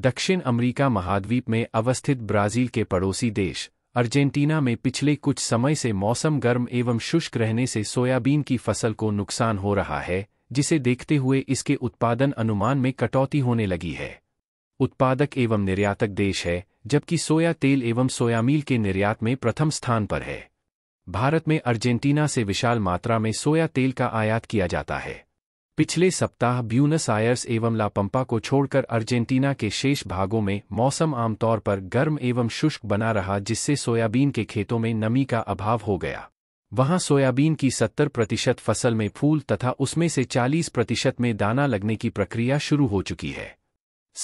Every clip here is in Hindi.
दक्षिण अमेरिका महाद्वीप में अवस्थित ब्राजील के पड़ोसी देश अर्जेंटीना में पिछले कुछ समय से मौसम गर्म एवं शुष्क रहने से सोयाबीन की फसल को नुकसान हो रहा है जिसे देखते हुए इसके उत्पादन अनुमान में कटौती होने लगी है उत्पादक एवं निर्यातक देश है जबकि सोया तेल एवं सोयामील के निर्यात में प्रथम स्थान पर है भारत में अर्जेंटीना से विशाल मात्रा में सोया तेल का आयात किया जाता है पिछले सप्ताह ब्यूनस आयर्स एवं लापम्पा को छोड़कर अर्जेंटीना के शेष भागों में मौसम आमतौर पर गर्म एवं शुष्क बना रहा जिससे सोयाबीन के खेतों में नमी का अभाव हो गया वहां सोयाबीन की 70 प्रतिशत फसल में फूल तथा उसमें से 40 प्रतिशत में दाना लगने की प्रक्रिया शुरू हो चुकी है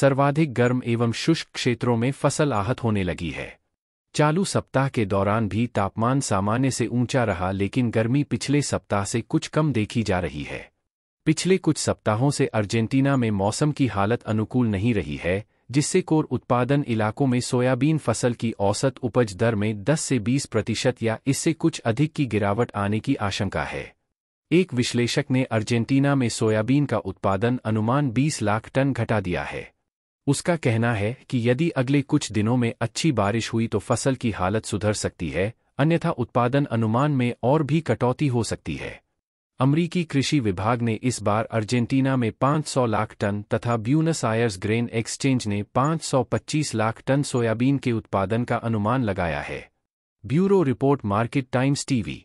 सर्वाधिक गर्म एवं शुष्क क्षेत्रों में फसल आहत होने लगी है चालू सप्ताह के दौरान भी तापमान सामान्य से ऊंचा रहा लेकिन गर्मी पिछले सप्ताह से कुछ कम देखी जा रही है पिछले कुछ सप्ताहों से अर्जेंटीना में मौसम की हालत अनुकूल नहीं रही है जिससे कोर उत्पादन इलाकों में सोयाबीन फसल की औसत उपज दर में 10 से 20 प्रतिशत या इससे कुछ अधिक की गिरावट आने की आशंका है एक विश्लेषक ने अर्जेंटीना में सोयाबीन का उत्पादन अनुमान 20 लाख टन घटा दिया है उसका कहना है कि यदि अगले कुछ दिनों में अच्छी बारिश हुई तो फसल की हालत सुधर सकती है अन्यथा उत्पादन अनुमान में और भी कटौती हो सकती है अमरीकी कृषि विभाग ने इस बार अर्जेंटीना में 500 लाख टन तथा ब्यूनस आयर्स ग्रेन एक्सचेंज ने 525 लाख टन सोयाबीन के उत्पादन का अनुमान लगाया है bureau report market Times TV